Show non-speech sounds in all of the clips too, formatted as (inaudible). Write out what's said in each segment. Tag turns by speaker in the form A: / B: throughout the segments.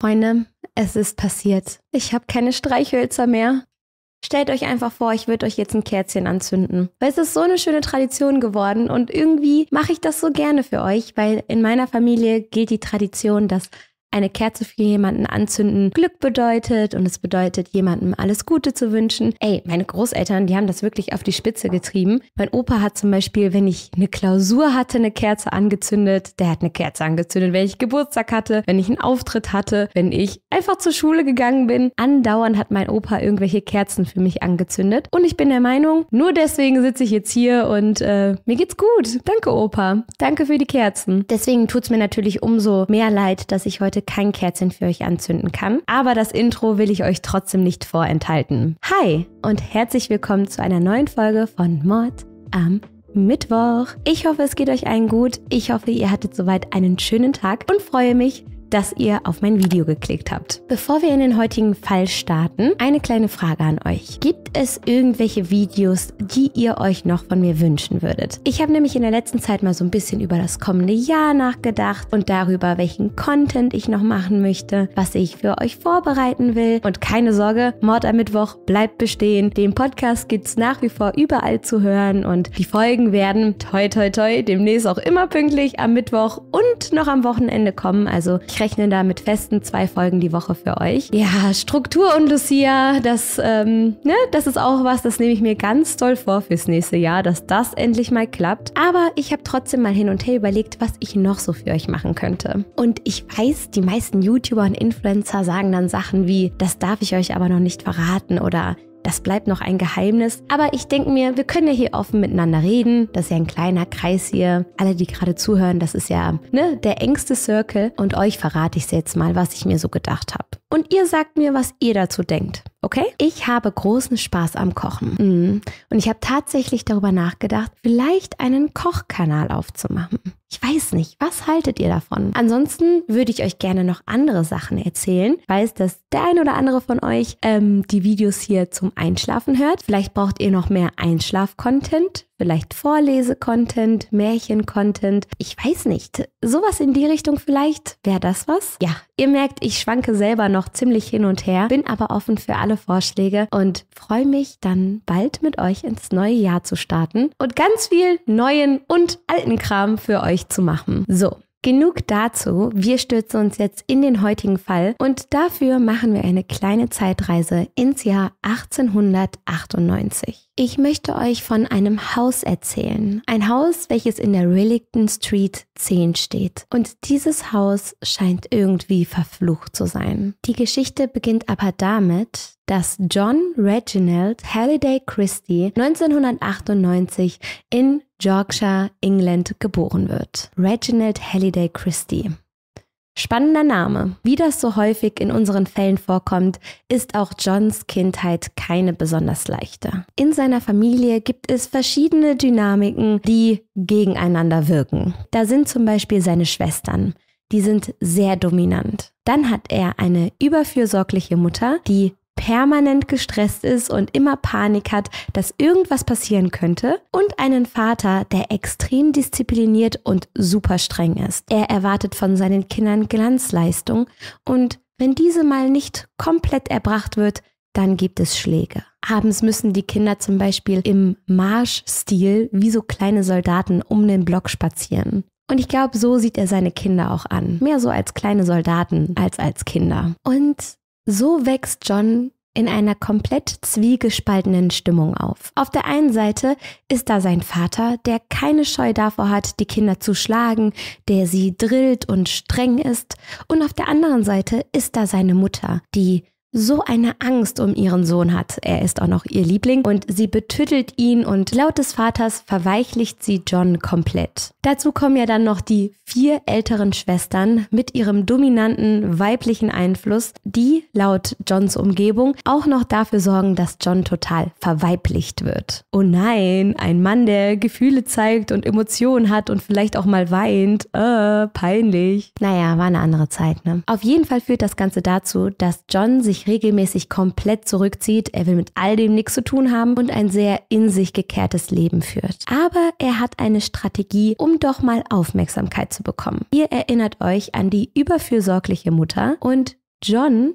A: Freunde, es ist passiert. Ich habe keine Streichhölzer mehr. Stellt euch einfach vor, ich würde euch jetzt ein Kerzchen anzünden. Weil es ist so eine schöne Tradition geworden und irgendwie mache ich das so gerne für euch, weil in meiner Familie gilt die Tradition, dass eine Kerze für jemanden anzünden Glück bedeutet und es bedeutet, jemandem alles Gute zu wünschen. Ey, meine Großeltern, die haben das wirklich auf die Spitze getrieben. Mein Opa hat zum Beispiel, wenn ich eine Klausur hatte, eine Kerze angezündet. Der hat eine Kerze angezündet, wenn ich Geburtstag hatte, wenn ich einen Auftritt hatte, wenn ich einfach zur Schule gegangen bin. Andauernd hat mein Opa irgendwelche Kerzen für mich angezündet. Und ich bin der Meinung, nur deswegen sitze ich jetzt hier und äh, mir geht's gut. Danke, Opa. Danke für die Kerzen. Deswegen tut's mir natürlich umso mehr leid, dass ich heute heute kein Kerzchen für euch anzünden kann. Aber das Intro will ich euch trotzdem nicht vorenthalten. Hi und herzlich willkommen zu einer neuen Folge von Mord am Mittwoch. Ich hoffe, es geht euch allen gut. Ich hoffe, ihr hattet soweit einen schönen Tag und freue mich, dass ihr auf mein Video geklickt habt. Bevor wir in den heutigen Fall starten, eine kleine Frage an euch. Gibt es irgendwelche Videos, die ihr euch noch von mir wünschen würdet? Ich habe nämlich in der letzten Zeit mal so ein bisschen über das kommende Jahr nachgedacht und darüber, welchen Content ich noch machen möchte, was ich für euch vorbereiten will. Und keine Sorge, Mord am Mittwoch bleibt bestehen. Den Podcast gibt's nach wie vor überall zu hören und die Folgen werden toi toi toi demnächst auch immer pünktlich am Mittwoch und noch am Wochenende kommen. Also ich rechnen da mit festen zwei Folgen die Woche für euch. Ja, Struktur und Lucia, das, ähm, ne, das ist auch was, das nehme ich mir ganz toll vor fürs nächste Jahr, dass das endlich mal klappt. Aber ich habe trotzdem mal hin und her überlegt, was ich noch so für euch machen könnte. Und ich weiß, die meisten YouTuber und Influencer sagen dann Sachen wie, das darf ich euch aber noch nicht verraten oder das bleibt noch ein Geheimnis, aber ich denke mir, wir können ja hier offen miteinander reden. Das ist ja ein kleiner Kreis hier. Alle, die gerade zuhören, das ist ja ne, der engste Circle. Und euch verrate ich jetzt mal, was ich mir so gedacht habe und ihr sagt mir, was ihr dazu denkt. Okay? Ich habe großen Spaß am Kochen. Mhm. Und ich habe tatsächlich darüber nachgedacht, vielleicht einen Kochkanal aufzumachen. Ich weiß nicht, was haltet ihr davon? Ansonsten würde ich euch gerne noch andere Sachen erzählen. Ich weiß, dass der ein oder andere von euch ähm, die Videos hier zum Einschlafen hört. Vielleicht braucht ihr noch mehr Einschlaf-Content vielleicht Vorlese-Content, Märchen-Content, ich weiß nicht, sowas in die Richtung vielleicht, wäre das was? Ja, ihr merkt, ich schwanke selber noch ziemlich hin und her, bin aber offen für alle Vorschläge und freue mich dann bald mit euch ins neue Jahr zu starten und ganz viel neuen und alten Kram für euch zu machen. So, Genug dazu, wir stürzen uns jetzt in den heutigen Fall und dafür machen wir eine kleine Zeitreise ins Jahr 1898. Ich möchte euch von einem Haus erzählen. Ein Haus, welches in der Relicton Street 10 steht. Und dieses Haus scheint irgendwie verflucht zu sein. Die Geschichte beginnt aber damit, dass John Reginald Halliday Christie 1998 in Yorkshire, England geboren wird. Reginald Halliday Christie. Spannender Name. Wie das so häufig in unseren Fällen vorkommt, ist auch Johns Kindheit keine besonders leichte. In seiner Familie gibt es verschiedene Dynamiken, die gegeneinander wirken. Da sind zum Beispiel seine Schwestern. Die sind sehr dominant. Dann hat er eine überfürsorgliche Mutter, die permanent gestresst ist und immer Panik hat, dass irgendwas passieren könnte und einen Vater, der extrem diszipliniert und super streng ist. Er erwartet von seinen Kindern Glanzleistung und wenn diese mal nicht komplett erbracht wird, dann gibt es Schläge. Abends müssen die Kinder zum Beispiel im Marschstil wie so kleine Soldaten um den Block spazieren. Und ich glaube, so sieht er seine Kinder auch an. Mehr so als kleine Soldaten als als Kinder. Und so wächst John in einer komplett zwiegespaltenen Stimmung auf. Auf der einen Seite ist da sein Vater, der keine Scheu davor hat, die Kinder zu schlagen, der sie drillt und streng ist. Und auf der anderen Seite ist da seine Mutter, die so eine Angst um ihren Sohn hat. Er ist auch noch ihr Liebling und sie betüttelt ihn und laut des Vaters verweichlicht sie John komplett. Dazu kommen ja dann noch die vier älteren Schwestern mit ihrem dominanten weiblichen Einfluss, die laut Johns Umgebung auch noch dafür sorgen, dass John total verweiblicht wird. Oh nein, ein Mann, der Gefühle zeigt und Emotionen hat und vielleicht auch mal weint. Äh, peinlich. Naja, war eine andere Zeit, ne? Auf jeden Fall führt das Ganze dazu, dass John sich sich regelmäßig komplett zurückzieht. Er will mit all dem nichts zu tun haben und ein sehr in sich gekehrtes Leben führt. Aber er hat eine Strategie, um doch mal Aufmerksamkeit zu bekommen. Ihr erinnert euch an die überfürsorgliche Mutter und John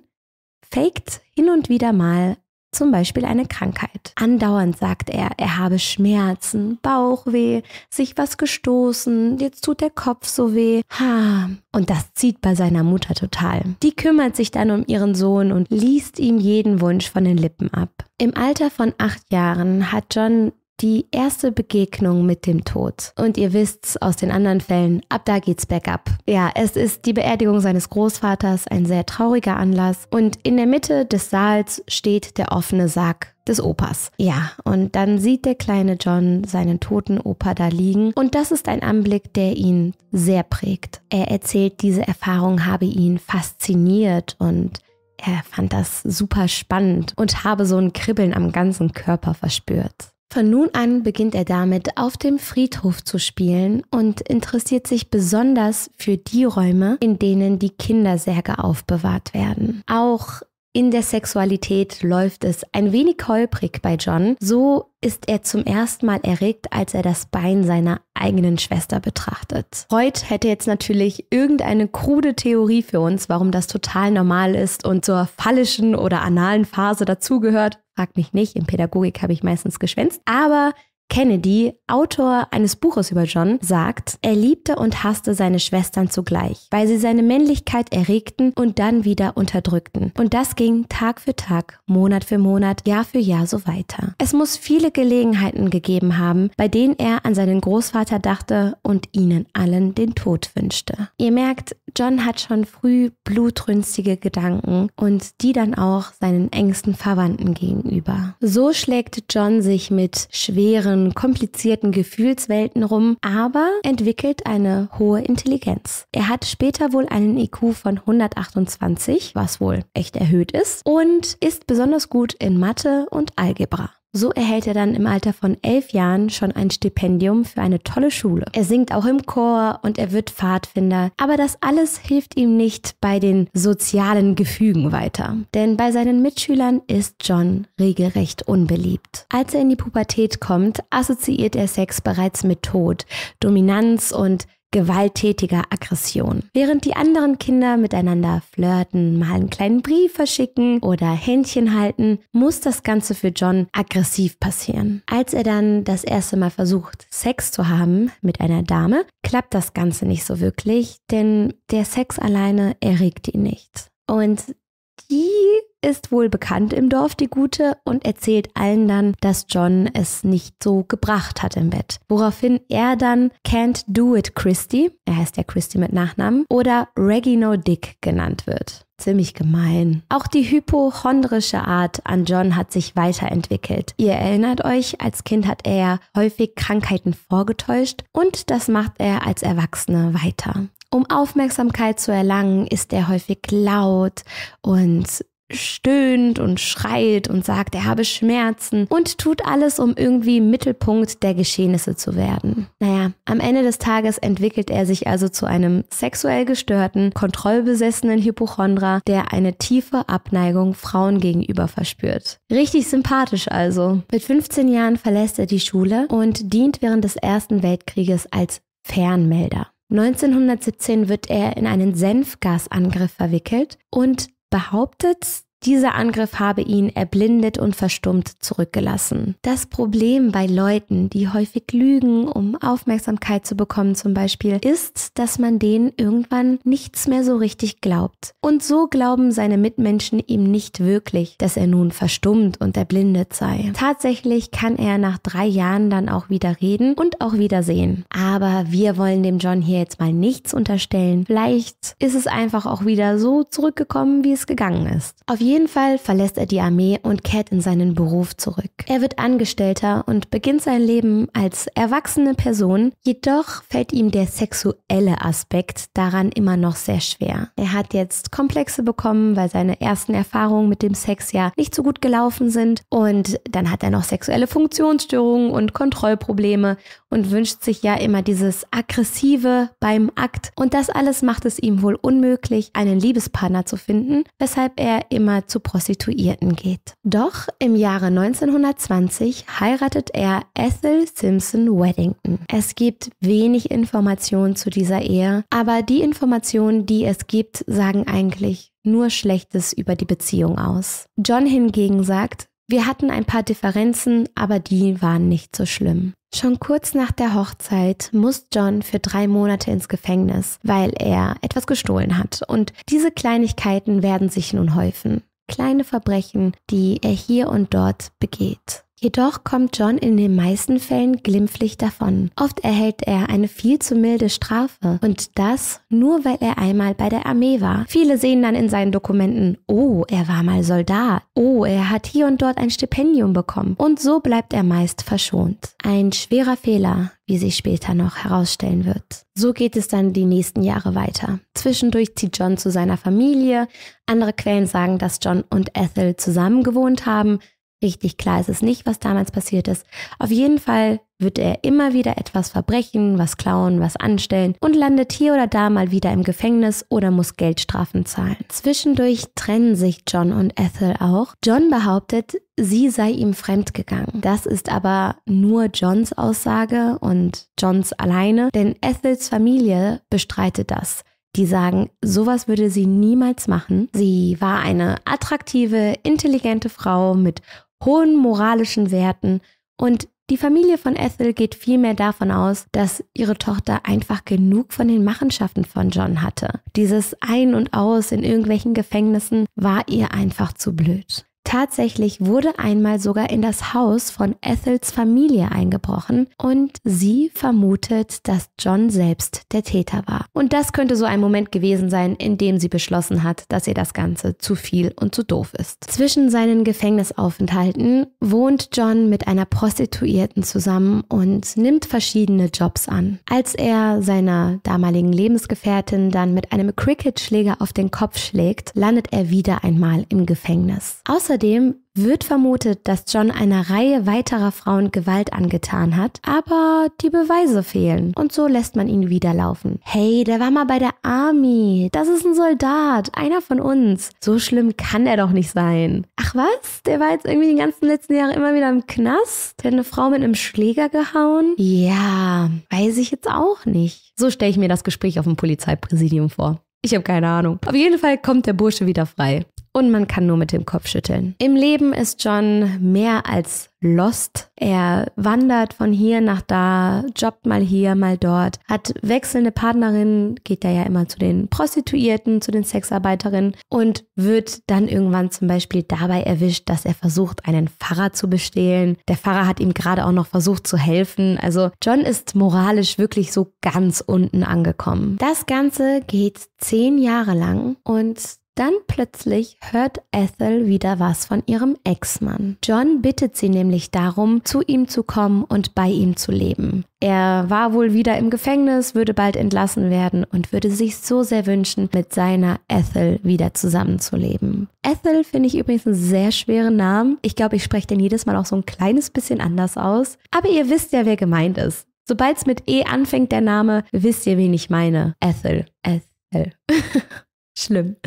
A: faked hin und wieder mal zum Beispiel eine Krankheit. Andauernd sagt er, er habe Schmerzen, Bauchweh, sich was gestoßen, jetzt tut der Kopf so weh. Ha. Und das zieht bei seiner Mutter total. Die kümmert sich dann um ihren Sohn und liest ihm jeden Wunsch von den Lippen ab. Im Alter von acht Jahren hat John die erste Begegnung mit dem Tod. Und ihr wisst's aus den anderen Fällen, ab da geht's bergab. Ja, es ist die Beerdigung seines Großvaters, ein sehr trauriger Anlass. Und in der Mitte des Saals steht der offene Sack des Opas. Ja, und dann sieht der kleine John seinen toten Opa da liegen und das ist ein Anblick, der ihn sehr prägt. Er erzählt, diese Erfahrung habe ihn fasziniert und er fand das super spannend und habe so ein Kribbeln am ganzen Körper verspürt. Von nun an beginnt er damit, auf dem Friedhof zu spielen und interessiert sich besonders für die Räume, in denen die Kindersärge aufbewahrt werden. Auch in der Sexualität läuft es ein wenig holprig bei John. So ist er zum ersten Mal erregt, als er das Bein seiner eigenen Schwester betrachtet. Freud hätte jetzt natürlich irgendeine krude Theorie für uns, warum das total normal ist und zur phallischen oder analen Phase dazugehört. Frag mich nicht, in Pädagogik habe ich meistens geschwänzt. Aber Kennedy, Autor eines Buches über John, sagt, er liebte und hasste seine Schwestern zugleich, weil sie seine Männlichkeit erregten und dann wieder unterdrückten. Und das ging Tag für Tag, Monat für Monat, Jahr für Jahr so weiter. Es muss viele Gelegenheiten gegeben haben, bei denen er an seinen Großvater dachte und ihnen allen den Tod wünschte. Ihr merkt, John hat schon früh blutrünstige Gedanken und die dann auch seinen engsten Verwandten gegenüber. So schlägt John sich mit schweren, komplizierten Gefühlswelten rum, aber entwickelt eine hohe Intelligenz. Er hat später wohl einen IQ von 128, was wohl echt erhöht ist, und ist besonders gut in Mathe und Algebra. So erhält er dann im Alter von elf Jahren schon ein Stipendium für eine tolle Schule. Er singt auch im Chor und er wird Pfadfinder. Aber das alles hilft ihm nicht bei den sozialen Gefügen weiter. Denn bei seinen Mitschülern ist John regelrecht unbeliebt. Als er in die Pubertät kommt, assoziiert er Sex bereits mit Tod, Dominanz und gewalttätiger Aggression. Während die anderen Kinder miteinander flirten, mal einen kleinen Brief verschicken oder Händchen halten, muss das Ganze für John aggressiv passieren. Als er dann das erste Mal versucht, Sex zu haben mit einer Dame, klappt das Ganze nicht so wirklich, denn der Sex alleine erregt ihn nicht. Und die ist wohl bekannt im Dorf, die Gute, und erzählt allen dann, dass John es nicht so gebracht hat im Bett. Woraufhin er dann Can't Do It Christy, er heißt ja Christy mit Nachnamen, oder Regino Dick genannt wird ziemlich gemein. Auch die hypochondrische Art an John hat sich weiterentwickelt. Ihr erinnert euch, als Kind hat er häufig Krankheiten vorgetäuscht und das macht er als Erwachsene weiter. Um Aufmerksamkeit zu erlangen, ist er häufig laut und stöhnt und schreit und sagt, er habe Schmerzen und tut alles, um irgendwie Mittelpunkt der Geschehnisse zu werden. Naja, am Ende des Tages entwickelt er sich also zu einem sexuell gestörten, kontrollbesessenen Hypochondra, der eine tiefe Abneigung Frauen gegenüber verspürt. Richtig sympathisch also. Mit 15 Jahren verlässt er die Schule und dient während des Ersten Weltkrieges als Fernmelder. 1917 wird er in einen Senfgasangriff verwickelt und behauptet, dieser Angriff habe ihn erblindet und verstummt zurückgelassen. Das Problem bei Leuten, die häufig lügen, um Aufmerksamkeit zu bekommen zum Beispiel, ist, dass man denen irgendwann nichts mehr so richtig glaubt. Und so glauben seine Mitmenschen ihm nicht wirklich, dass er nun verstummt und erblindet sei. Tatsächlich kann er nach drei Jahren dann auch wieder reden und auch wieder sehen. Aber wir wollen dem John hier jetzt mal nichts unterstellen. Vielleicht ist es einfach auch wieder so zurückgekommen, wie es gegangen ist. Auf jeden Fall verlässt er die Armee und kehrt in seinen Beruf zurück. Er wird Angestellter und beginnt sein Leben als erwachsene Person, jedoch fällt ihm der sexuelle Aspekt daran immer noch sehr schwer. Er hat jetzt Komplexe bekommen, weil seine ersten Erfahrungen mit dem Sex ja nicht so gut gelaufen sind und dann hat er noch sexuelle Funktionsstörungen und Kontrollprobleme und wünscht sich ja immer dieses Aggressive beim Akt. Und das alles macht es ihm wohl unmöglich, einen Liebespartner zu finden, weshalb er immer zu Prostituierten geht. Doch im Jahre 1920 heiratet er Ethel Simpson Weddington. Es gibt wenig Informationen zu dieser Ehe, aber die Informationen, die es gibt, sagen eigentlich nur Schlechtes über die Beziehung aus. John hingegen sagt, wir hatten ein paar Differenzen, aber die waren nicht so schlimm. Schon kurz nach der Hochzeit muss John für drei Monate ins Gefängnis, weil er etwas gestohlen hat. Und diese Kleinigkeiten werden sich nun häufen. Kleine Verbrechen, die er hier und dort begeht. Jedoch kommt John in den meisten Fällen glimpflich davon. Oft erhält er eine viel zu milde Strafe und das nur weil er einmal bei der Armee war. Viele sehen dann in seinen Dokumenten, oh, er war mal Soldat, oh, er hat hier und dort ein Stipendium bekommen und so bleibt er meist verschont. Ein schwerer Fehler, wie sich später noch herausstellen wird. So geht es dann die nächsten Jahre weiter. Zwischendurch zieht John zu seiner Familie. Andere Quellen sagen, dass John und Ethel zusammen gewohnt haben. Richtig klar ist es nicht, was damals passiert ist. Auf jeden Fall wird er immer wieder etwas verbrechen, was klauen, was anstellen und landet hier oder da mal wieder im Gefängnis oder muss Geldstrafen zahlen. Zwischendurch trennen sich John und Ethel auch. John behauptet, sie sei ihm fremdgegangen. Das ist aber nur Johns Aussage und Johns alleine, denn Ethels Familie bestreitet das die sagen, sowas würde sie niemals machen. Sie war eine attraktive, intelligente Frau mit hohen moralischen Werten und die Familie von Ethel geht vielmehr davon aus, dass ihre Tochter einfach genug von den Machenschaften von John hatte. Dieses Ein und Aus in irgendwelchen Gefängnissen war ihr einfach zu blöd. Tatsächlich wurde einmal sogar in das Haus von Ethels Familie eingebrochen und sie vermutet, dass John selbst der Täter war. Und das könnte so ein Moment gewesen sein, in dem sie beschlossen hat, dass ihr das Ganze zu viel und zu doof ist. Zwischen seinen Gefängnisaufenthalten wohnt John mit einer Prostituierten zusammen und nimmt verschiedene Jobs an. Als er seiner damaligen Lebensgefährtin dann mit einem Cricketschläger auf den Kopf schlägt, landet er wieder einmal im Gefängnis. Außer Außerdem wird vermutet, dass John einer Reihe weiterer Frauen Gewalt angetan hat, aber die Beweise fehlen und so lässt man ihn wieder laufen. Hey, der war mal bei der Army. Das ist ein Soldat, einer von uns. So schlimm kann er doch nicht sein. Ach was? Der war jetzt irgendwie die ganzen letzten Jahre immer wieder im Knast? Der hat eine Frau mit einem Schläger gehauen? Ja, weiß ich jetzt auch nicht. So stelle ich mir das Gespräch auf dem Polizeipräsidium vor. Ich habe keine Ahnung. Auf jeden Fall kommt der Bursche wieder frei und man kann nur mit dem Kopf schütteln. Im Leben ist John mehr als lost. Er wandert von hier nach da, jobbt mal hier, mal dort, hat wechselnde Partnerinnen, geht da ja immer zu den Prostituierten, zu den Sexarbeiterinnen und wird dann irgendwann zum Beispiel dabei erwischt, dass er versucht, einen Pfarrer zu bestehlen. Der Pfarrer hat ihm gerade auch noch versucht zu helfen. Also John ist moralisch wirklich so ganz unten angekommen. Das Ganze geht zehn Jahre lang und dann plötzlich hört Ethel wieder was von ihrem Ex-Mann. John bittet sie nämlich darum, zu ihm zu kommen und bei ihm zu leben. Er war wohl wieder im Gefängnis, würde bald entlassen werden und würde sich so sehr wünschen, mit seiner Ethel wieder zusammenzuleben. Ethel finde ich übrigens einen sehr schweren Namen. Ich glaube, ich spreche den jedes Mal auch so ein kleines bisschen anders aus. Aber ihr wisst ja, wer gemeint ist. Sobald es mit E anfängt, der Name, wisst ihr, wen ich meine. Ethel. Ethel. (laughs) Schlimm.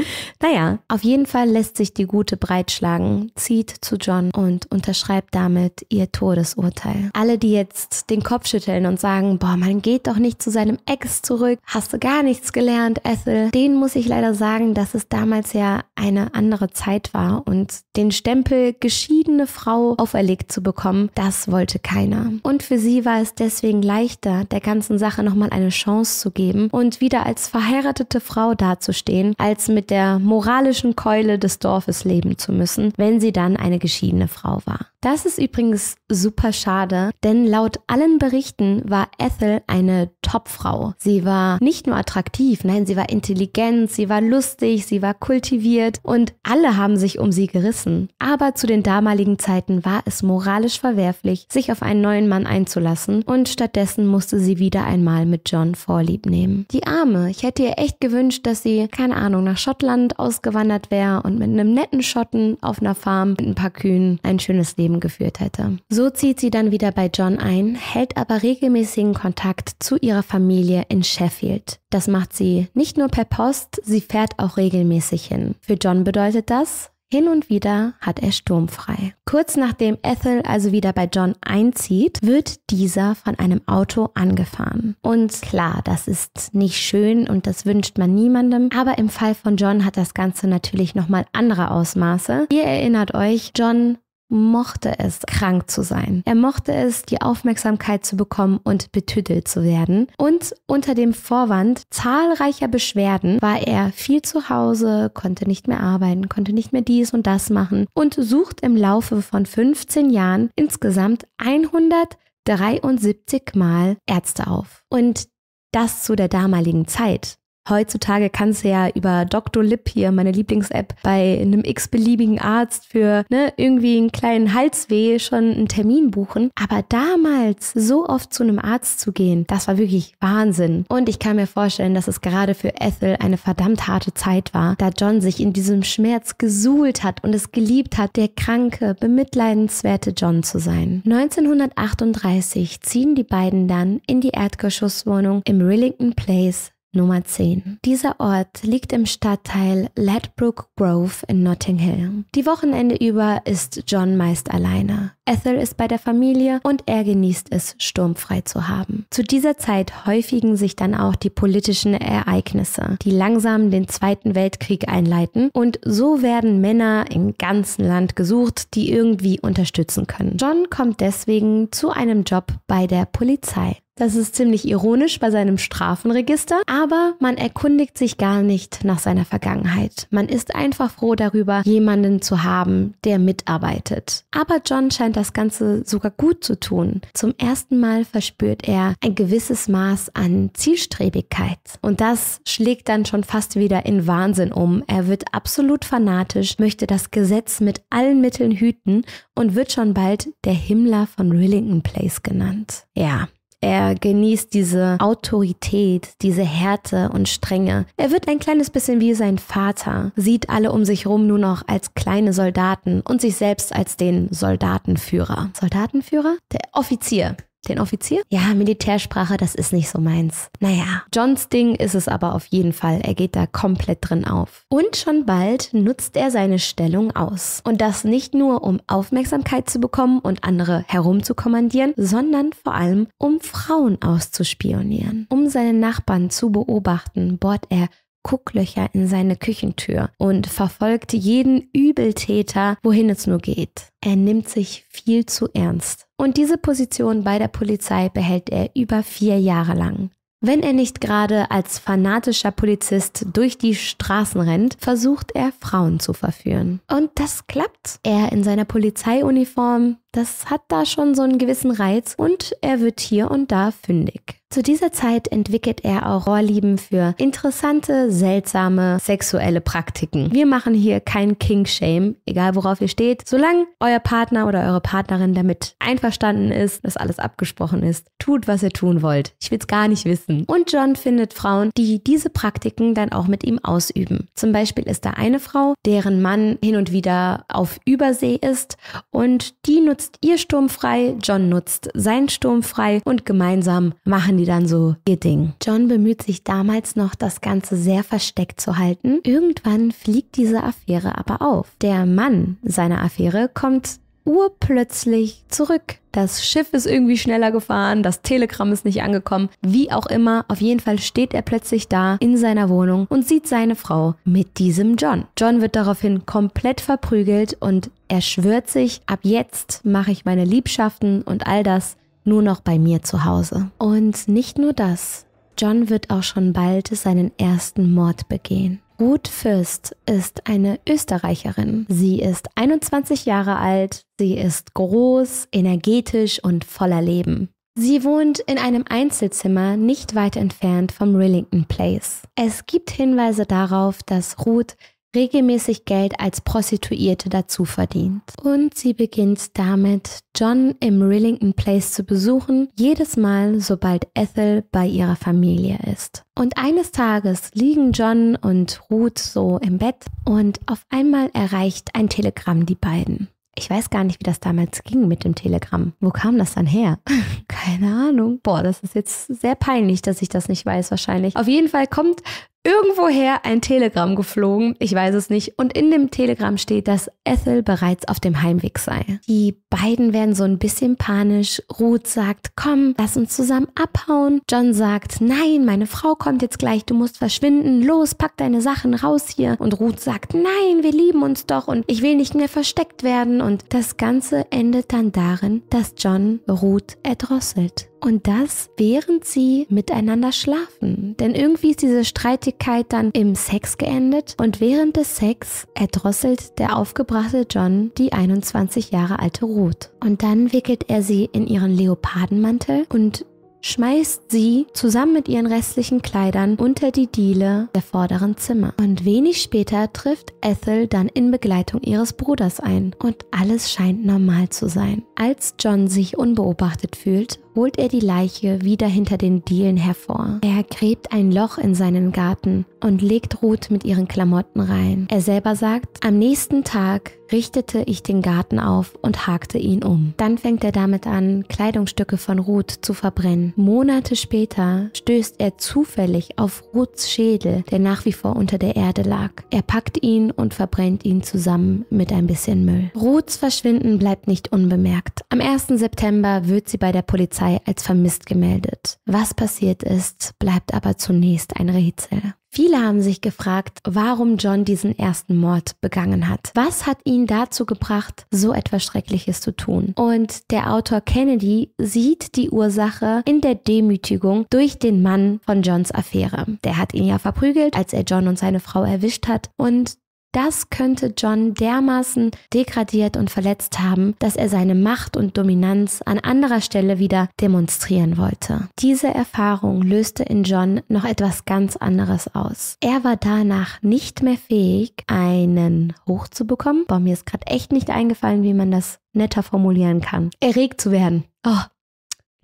A: Naja, auf jeden Fall lässt sich die Gute breitschlagen, zieht zu John und unterschreibt damit ihr Todesurteil. Alle, die jetzt den Kopf schütteln und sagen, boah, man geht doch nicht zu seinem Ex zurück, hast du gar nichts gelernt, Ethel, denen muss ich leider sagen, dass es damals ja eine andere Zeit war und den Stempel geschiedene Frau auferlegt zu bekommen, das wollte keiner. Und für sie war es deswegen leichter, der ganzen Sache nochmal eine Chance zu geben und wieder als verheiratete Frau dazustehen als mit der moralischen Keule des Dorfes leben zu müssen, wenn sie dann eine geschiedene Frau war. Das ist übrigens super schade, denn laut allen Berichten war Ethel eine Topfrau. Sie war nicht nur attraktiv, nein, sie war intelligent, sie war lustig, sie war kultiviert und alle haben sich um sie gerissen. Aber zu den damaligen Zeiten war es moralisch verwerflich, sich auf einen neuen Mann einzulassen und stattdessen musste sie wieder einmal mit John Vorlieb nehmen. Die Arme, ich hätte ihr echt gewünscht, dass sie, keine Ahnung, Ahnung, nach Schottland ausgewandert wäre und mit einem netten Schotten auf einer Farm mit ein paar Kühen ein schönes Leben geführt hätte. So zieht sie dann wieder bei John ein, hält aber regelmäßigen Kontakt zu ihrer Familie in Sheffield. Das macht sie nicht nur per Post, sie fährt auch regelmäßig hin. Für John bedeutet das, hin und wieder hat er sturmfrei. Kurz nachdem Ethel also wieder bei John einzieht, wird dieser von einem Auto angefahren. Und klar, das ist nicht schön und das wünscht man niemandem, aber im Fall von John hat das Ganze natürlich nochmal andere Ausmaße. Ihr erinnert euch, John mochte es, krank zu sein. Er mochte es, die Aufmerksamkeit zu bekommen und betüttelt zu werden. Und unter dem Vorwand zahlreicher Beschwerden war er viel zu Hause, konnte nicht mehr arbeiten, konnte nicht mehr dies und das machen und sucht im Laufe von 15 Jahren insgesamt 173 Mal Ärzte auf. Und das zu der damaligen Zeit Heutzutage kannst du ja über Dr. Lip hier, meine Lieblings-App, bei einem x-beliebigen Arzt für ne, irgendwie einen kleinen Halsweh schon einen Termin buchen. Aber damals so oft zu einem Arzt zu gehen, das war wirklich Wahnsinn. Und ich kann mir vorstellen, dass es gerade für Ethel eine verdammt harte Zeit war, da John sich in diesem Schmerz gesuhlt hat und es geliebt hat, der kranke, bemitleidenswerte John zu sein. 1938 ziehen die beiden dann in die Erdgeschosswohnung im Rillington Place Nummer 10. Dieser Ort liegt im Stadtteil Ladbroke Grove in Notting Hill. Die Wochenende über ist John meist alleine. Ethel ist bei der Familie und er genießt es, sturmfrei zu haben. Zu dieser Zeit häufigen sich dann auch die politischen Ereignisse, die langsam den Zweiten Weltkrieg einleiten und so werden Männer im ganzen Land gesucht, die irgendwie unterstützen können. John kommt deswegen zu einem Job bei der Polizei. Das ist ziemlich ironisch bei seinem Strafenregister, aber man erkundigt sich gar nicht nach seiner Vergangenheit. Man ist einfach froh darüber, jemanden zu haben, der mitarbeitet. Aber John scheint das Ganze sogar gut zu tun. Zum ersten Mal verspürt er ein gewisses Maß an Zielstrebigkeit. Und das schlägt dann schon fast wieder in Wahnsinn um. Er wird absolut fanatisch, möchte das Gesetz mit allen Mitteln hüten und wird schon bald der Himmler von Rillington Place genannt. Ja, er genießt diese Autorität, diese Härte und Strenge. Er wird ein kleines bisschen wie sein Vater, sieht alle um sich rum nur noch als kleine Soldaten und sich selbst als den Soldatenführer. Soldatenführer? Der Offizier den Offizier? Ja, Militärsprache, das ist nicht so meins. Naja, Johns Ding ist es aber auf jeden Fall. Er geht da komplett drin auf. Und schon bald nutzt er seine Stellung aus. Und das nicht nur, um Aufmerksamkeit zu bekommen und andere herumzukommandieren, sondern vor allem, um Frauen auszuspionieren. Um seine Nachbarn zu beobachten, bohrt er Kucklöcher in seine Küchentür und verfolgt jeden Übeltäter, wohin es nur geht. Er nimmt sich viel zu ernst und diese Position bei der Polizei behält er über vier Jahre lang. Wenn er nicht gerade als fanatischer Polizist durch die Straßen rennt, versucht er Frauen zu verführen. Und das klappt. Er in seiner Polizeiuniform das hat da schon so einen gewissen Reiz und er wird hier und da fündig. Zu dieser Zeit entwickelt er auch Vorlieben für interessante, seltsame sexuelle Praktiken. Wir machen hier kein King-Shame, egal worauf ihr steht. Solange euer Partner oder eure Partnerin damit einverstanden ist, dass alles abgesprochen ist, tut, was ihr tun wollt. Ich will es gar nicht wissen. Und John findet Frauen, die diese Praktiken dann auch mit ihm ausüben. Zum Beispiel ist da eine Frau, deren Mann hin und wieder auf Übersee ist und die nutzt nutzt ihr sturmfrei, John nutzt sein sturmfrei und gemeinsam machen die dann so ihr Ding. John bemüht sich damals noch, das Ganze sehr versteckt zu halten. Irgendwann fliegt diese Affäre aber auf. Der Mann seiner Affäre kommt urplötzlich zurück. Das Schiff ist irgendwie schneller gefahren, das Telegramm ist nicht angekommen, wie auch immer. Auf jeden Fall steht er plötzlich da in seiner Wohnung und sieht seine Frau mit diesem John. John wird daraufhin komplett verprügelt und er schwört sich, ab jetzt mache ich meine Liebschaften und all das nur noch bei mir zu Hause. Und nicht nur das, John wird auch schon bald seinen ersten Mord begehen. Ruth Fürst ist eine Österreicherin. Sie ist 21 Jahre alt, sie ist groß, energetisch und voller Leben. Sie wohnt in einem Einzelzimmer nicht weit entfernt vom Rillington Place. Es gibt Hinweise darauf, dass Ruth regelmäßig Geld als Prostituierte dazu verdient. Und sie beginnt damit, John im Rillington Place zu besuchen, jedes Mal, sobald Ethel bei ihrer Familie ist. Und eines Tages liegen John und Ruth so im Bett und auf einmal erreicht ein Telegramm die beiden. Ich weiß gar nicht, wie das damals ging mit dem Telegramm. Wo kam das dann her? (laughs) Keine Ahnung. Boah, das ist jetzt sehr peinlich, dass ich das nicht weiß wahrscheinlich. Auf jeden Fall kommt irgendwoher ein Telegramm geflogen, ich weiß es nicht, und in dem Telegramm steht, dass Ethel bereits auf dem Heimweg sei. Die beiden werden so ein bisschen panisch. Ruth sagt, komm, lass uns zusammen abhauen. John sagt, nein, meine Frau kommt jetzt gleich, du musst verschwinden. Los, pack deine Sachen raus hier. Und Ruth sagt, nein, wir lieben uns doch und ich will nicht mehr versteckt werden. Und das Ganze endet dann darin, dass John Ruth erdrosselt. Und das, während sie miteinander schlafen. Denn irgendwie ist diese Streitigkeit dann im Sex geendet und während des Sex erdrosselt der aufgebrachte John die 21 Jahre alte Ruth. Und dann wickelt er sie in ihren Leopardenmantel und schmeißt sie zusammen mit ihren restlichen Kleidern unter die Diele der vorderen Zimmer. Und wenig später trifft Ethel dann in Begleitung ihres Bruders ein und alles scheint normal zu sein. Als John sich unbeobachtet fühlt, holt er die Leiche wieder hinter den Dielen hervor. Er gräbt ein Loch in seinen Garten und legt Ruth mit ihren Klamotten rein. Er selber sagt, am nächsten Tag richtete ich den Garten auf und hakte ihn um. Dann fängt er damit an, Kleidungsstücke von Ruth zu verbrennen. Monate später stößt er zufällig auf Ruths Schädel, der nach wie vor unter der Erde lag. Er packt ihn und verbrennt ihn zusammen mit ein bisschen Müll. Ruths Verschwinden bleibt nicht unbemerkt. Am 1. September wird sie bei der Polizei Polizei als vermisst gemeldet. Was passiert ist, bleibt aber zunächst ein Rätsel. Viele haben sich gefragt, warum John diesen ersten Mord begangen hat. Was hat ihn dazu gebracht, so etwas Schreckliches zu tun? Und der Autor Kennedy sieht die Ursache in der Demütigung durch den Mann von Johns Affäre. Der hat ihn ja verprügelt, als er John und seine Frau erwischt hat. Und das könnte John dermaßen degradiert und verletzt haben, dass er seine Macht und Dominanz an anderer Stelle wieder demonstrieren wollte. Diese Erfahrung löste in John noch etwas ganz anderes aus. Er war danach nicht mehr fähig, einen hochzubekommen. Boah, mir ist gerade echt nicht eingefallen, wie man das netter formulieren kann. Erregt zu werden. Oh,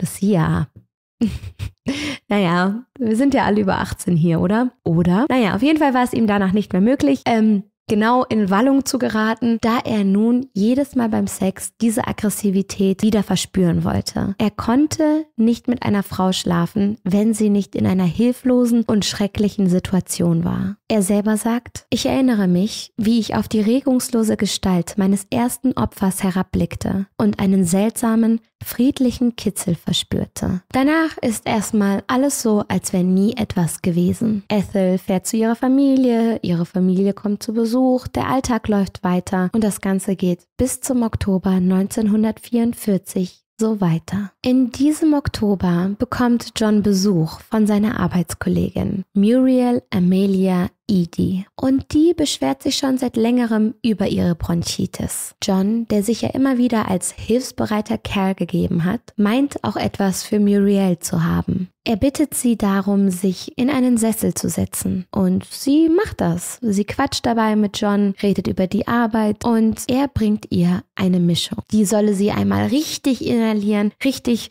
A: Lucia. (laughs) naja, wir sind ja alle über 18 hier, oder? Oder? Naja, auf jeden Fall war es ihm danach nicht mehr möglich, ähm, genau in Wallung zu geraten, da er nun jedes Mal beim Sex diese Aggressivität wieder verspüren wollte. Er konnte nicht mit einer Frau schlafen, wenn sie nicht in einer hilflosen und schrecklichen Situation war. Er selber sagt, ich erinnere mich, wie ich auf die regungslose Gestalt meines ersten Opfers herabblickte und einen seltsamen, friedlichen Kitzel verspürte. Danach ist erstmal alles so, als wäre nie etwas gewesen. Ethel fährt zu ihrer Familie, ihre Familie kommt zu Besuch, der Alltag läuft weiter und das Ganze geht bis zum Oktober 1944 so weiter. In diesem Oktober bekommt John Besuch von seiner Arbeitskollegin Muriel Amelia Edie. Und die beschwert sich schon seit längerem über ihre Bronchitis. John, der sich ja immer wieder als hilfsbereiter Kerl gegeben hat, meint auch etwas für Muriel zu haben. Er bittet sie darum, sich in einen Sessel zu setzen. Und sie macht das. Sie quatscht dabei mit John, redet über die Arbeit und er bringt ihr eine Mischung. Die solle sie einmal richtig inhalieren, richtig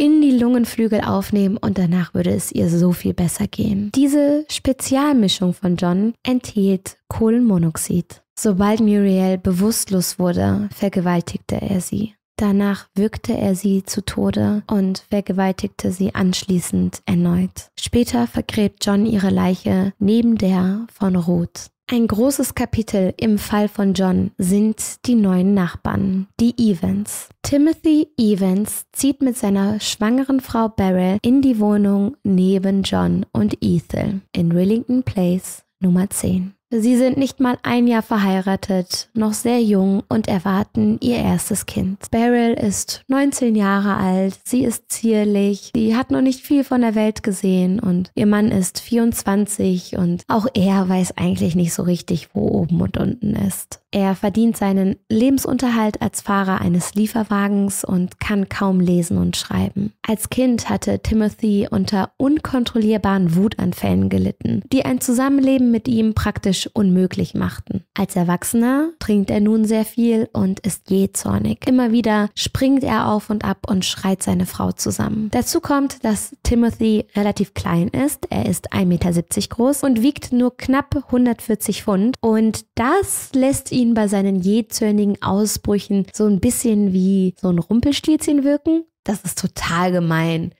A: in die Lungenflügel aufnehmen und danach würde es ihr so viel besser gehen. Diese Spezialmischung von John enthielt Kohlenmonoxid. Sobald Muriel bewusstlos wurde, vergewaltigte er sie. Danach würgte er sie zu Tode und vergewaltigte sie anschließend erneut. Später vergräbt John ihre Leiche neben der von Ruth. Ein großes Kapitel im Fall von John sind die neuen Nachbarn, die Evans. Timothy Evans zieht mit seiner schwangeren Frau Beryl in die Wohnung neben John und Ethel in Willington Place Nummer 10. Sie sind nicht mal ein Jahr verheiratet, noch sehr jung und erwarten ihr erstes Kind. Beryl ist 19 Jahre alt, sie ist zierlich, sie hat noch nicht viel von der Welt gesehen und ihr Mann ist 24 und auch er weiß eigentlich nicht so richtig, wo oben und unten ist. Er verdient seinen Lebensunterhalt als Fahrer eines Lieferwagens und kann kaum lesen und schreiben. Als Kind hatte Timothy unter unkontrollierbaren Wutanfällen gelitten, die ein Zusammenleben mit ihm praktisch unmöglich machten. Als Erwachsener trinkt er nun sehr viel und ist zornig. Immer wieder springt er auf und ab und schreit seine Frau zusammen. Dazu kommt, dass Timothy relativ klein ist. Er ist 1,70 Meter groß und wiegt nur knapp 140 Pfund und das lässt ihn ihn bei seinen jähzörnigen Ausbrüchen so ein bisschen wie so ein Rumpelstilzchen wirken. Das ist total gemein.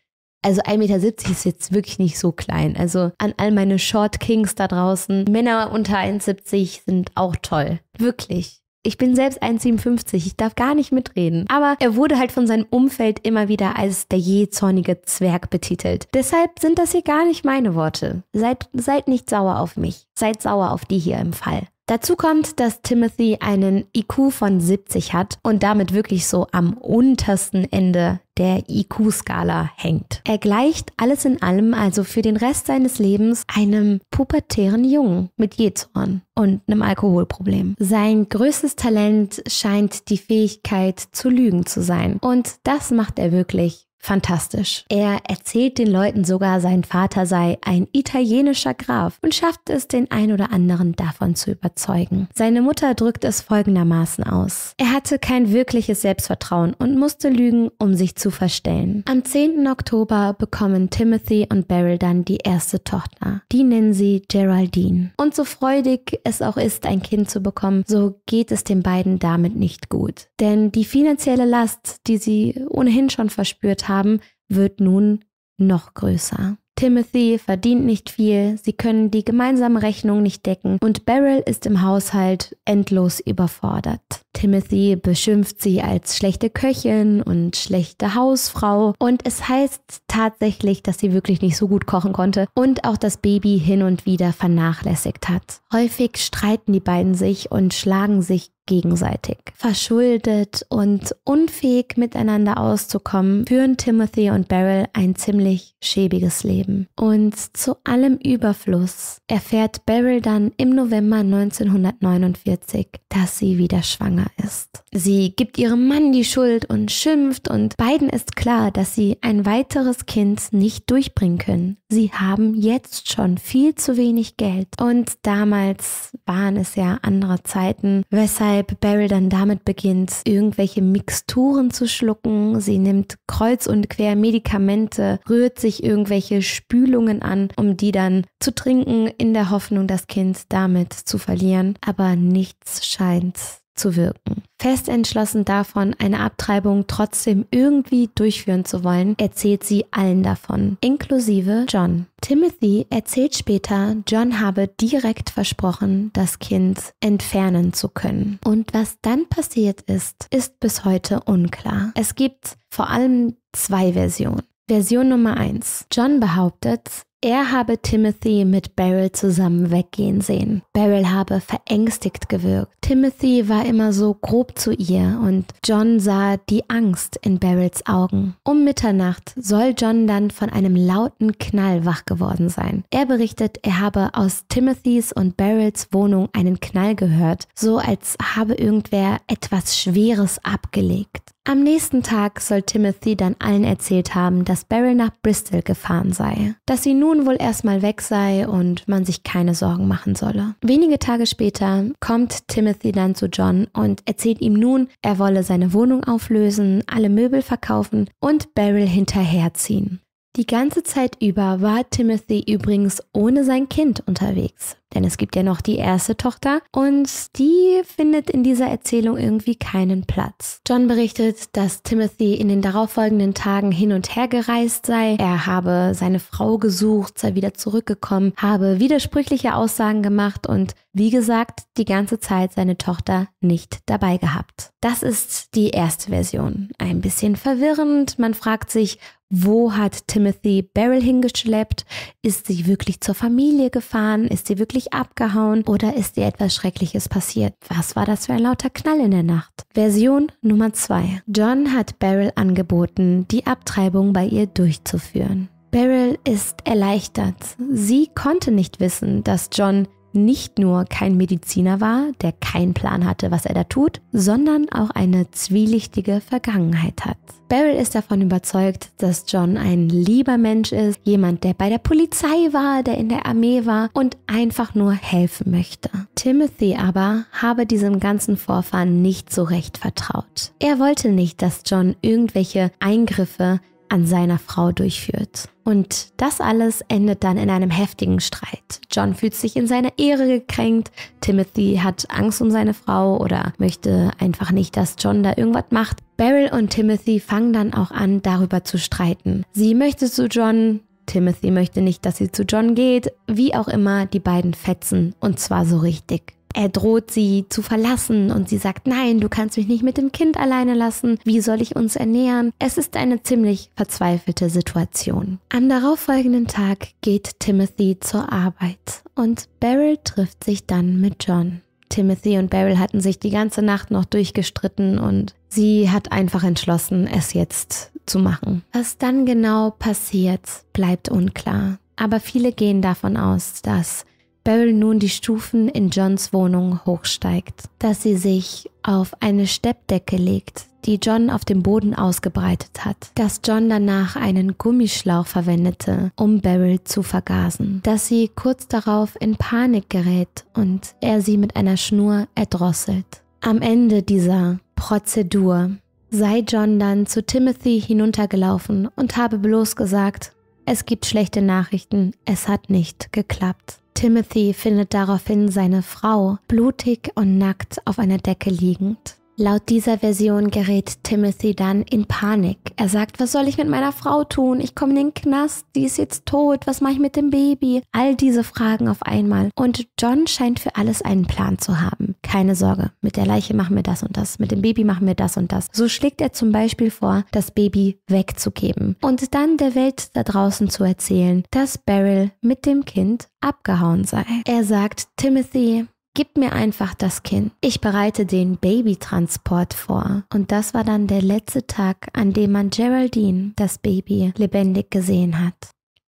A: Also 1,70 Meter ist jetzt wirklich nicht so klein. Also an all meine Short Kings da draußen. Männer unter 1,70 sind auch toll. Wirklich. Ich bin selbst 1,57, ich darf gar nicht mitreden. Aber er wurde halt von seinem Umfeld immer wieder als der jähzornige Zwerg betitelt. Deshalb sind das hier gar nicht meine Worte. Seid, seid nicht sauer auf mich. Seid sauer auf die hier im Fall. Dazu kommt, dass Timothy einen IQ von 70 hat und damit wirklich so am untersten Ende der IQ-Skala hängt. Er gleicht alles in allem also für den Rest seines Lebens einem pubertären Jungen mit Jezorn und einem Alkoholproblem. Sein größtes Talent scheint die Fähigkeit zu lügen zu sein. Und das macht er wirklich fantastisch. Er erzählt den Leuten sogar, sein Vater sei ein italienischer Graf und schafft es, den ein oder anderen davon zu überzeugen. Seine Mutter drückt es folgendermaßen aus. Er hatte kein wirkliches Selbstvertrauen und musste lügen, um sich zu verstellen. Am 10. Oktober bekommen Timothy und Beryl dann die erste Tochter. Die nennen sie Geraldine. Und so freudig es auch ist, ein Kind zu bekommen, so geht es den beiden damit nicht gut. Denn die finanzielle Last, die sie ohnehin schon verspürt haben, haben, wird nun noch größer. Timothy verdient nicht viel, sie können die gemeinsame Rechnung nicht decken und Beryl ist im Haushalt endlos überfordert. Timothy beschimpft sie als schlechte Köchin und schlechte Hausfrau und es heißt tatsächlich, dass sie wirklich nicht so gut kochen konnte und auch das Baby hin und wieder vernachlässigt hat. Häufig streiten die beiden sich und schlagen sich gegenseitig. Verschuldet und unfähig miteinander auszukommen, führen Timothy und Beryl ein ziemlich schäbiges Leben. Und zu allem Überfluss erfährt Beryl dann im November 1949, dass sie wieder schwanger ist. Sie gibt ihrem Mann die Schuld und schimpft und beiden ist klar, dass sie ein weiteres Kind nicht durchbringen können. Sie haben jetzt schon viel zu wenig Geld und damals waren es ja andere Zeiten, weshalb weshalb Beryl dann damit beginnt, irgendwelche Mixturen zu schlucken. Sie nimmt kreuz und quer Medikamente, rührt sich irgendwelche Spülungen an, um die dann zu trinken, in der Hoffnung, das Kind damit zu verlieren. Aber nichts scheint wirken. Fest entschlossen davon, eine Abtreibung trotzdem irgendwie durchführen zu wollen, erzählt sie allen davon, inklusive John. Timothy erzählt später, John habe direkt versprochen, das Kind entfernen zu können. Und was dann passiert ist, ist bis heute unklar. Es gibt vor allem zwei Versionen. Version Nummer 1. John behauptet, er habe Timothy mit Beryl zusammen weggehen sehen. Beryl habe verängstigt gewirkt. Timothy war immer so grob zu ihr und John sah die Angst in Beryls Augen. Um Mitternacht soll John dann von einem lauten Knall wach geworden sein. Er berichtet, er habe aus Timothys und Beryls Wohnung einen Knall gehört, so als habe irgendwer etwas Schweres abgelegt. Am nächsten Tag soll Timothy dann allen erzählt haben, dass Beryl nach Bristol gefahren sei, dass sie nun wohl erstmal weg sei und man sich keine Sorgen machen solle. Wenige Tage später kommt Timothy dann zu John und erzählt ihm nun, er wolle seine Wohnung auflösen, alle Möbel verkaufen und Beryl hinterherziehen. Die ganze Zeit über war Timothy übrigens ohne sein Kind unterwegs, denn es gibt ja noch die erste Tochter und die findet in dieser Erzählung irgendwie keinen Platz. John berichtet, dass Timothy in den darauffolgenden Tagen hin und her gereist sei, er habe seine Frau gesucht, sei wieder zurückgekommen, habe widersprüchliche Aussagen gemacht und wie gesagt, die ganze Zeit seine Tochter nicht dabei gehabt. Das ist die erste Version. Ein bisschen verwirrend, man fragt sich, wo hat Timothy Beryl hingeschleppt? Ist sie wirklich zur Familie gefahren? Ist sie wirklich abgehauen? Oder ist ihr etwas Schreckliches passiert? Was war das für ein lauter Knall in der Nacht? Version Nummer 2. John hat Beryl angeboten, die Abtreibung bei ihr durchzuführen. Beryl ist erleichtert. Sie konnte nicht wissen, dass John nicht nur kein Mediziner war, der keinen Plan hatte, was er da tut, sondern auch eine zwielichtige Vergangenheit hat. Beryl ist davon überzeugt, dass John ein lieber Mensch ist, jemand, der bei der Polizei war, der in der Armee war und einfach nur helfen möchte. Timothy aber habe diesem ganzen Vorfahren nicht so recht vertraut. Er wollte nicht, dass John irgendwelche Eingriffe an seiner Frau durchführt. Und das alles endet dann in einem heftigen Streit. John fühlt sich in seiner Ehre gekränkt, Timothy hat Angst um seine Frau oder möchte einfach nicht, dass John da irgendwas macht. Beryl und Timothy fangen dann auch an, darüber zu streiten. Sie möchte zu John, Timothy möchte nicht, dass sie zu John geht, wie auch immer, die beiden fetzen und zwar so richtig. Er droht sie zu verlassen und sie sagt, nein, du kannst mich nicht mit dem Kind alleine lassen, wie soll ich uns ernähren? Es ist eine ziemlich verzweifelte Situation. Am darauffolgenden Tag geht Timothy zur Arbeit und Beryl trifft sich dann mit John. Timothy und Beryl hatten sich die ganze Nacht noch durchgestritten und sie hat einfach entschlossen, es jetzt zu machen. Was dann genau passiert, bleibt unklar. Aber viele gehen davon aus, dass Beryl nun die Stufen in Johns Wohnung hochsteigt, dass sie sich auf eine Steppdecke legt, die John auf dem Boden ausgebreitet hat, dass John danach einen Gummischlauch verwendete, um Beryl zu vergasen, dass sie kurz darauf in Panik gerät und er sie mit einer Schnur erdrosselt. Am Ende dieser Prozedur sei John dann zu Timothy hinuntergelaufen und habe bloß gesagt, es gibt schlechte Nachrichten, es hat nicht geklappt. Timothy findet daraufhin seine Frau blutig und nackt auf einer Decke liegend. Laut dieser Version gerät Timothy dann in Panik. Er sagt, was soll ich mit meiner Frau tun? Ich komme in den Knast, die ist jetzt tot, was mache ich mit dem Baby? All diese Fragen auf einmal. Und John scheint für alles einen Plan zu haben. Keine Sorge, mit der Leiche machen wir das und das, mit dem Baby machen wir das und das. So schlägt er zum Beispiel vor, das Baby wegzugeben und dann der Welt da draußen zu erzählen, dass Beryl mit dem Kind abgehauen sei. Er sagt, Timothy, Gib mir einfach das Kind. Ich bereite den Babytransport vor. Und das war dann der letzte Tag, an dem man Geraldine, das Baby, lebendig gesehen hat.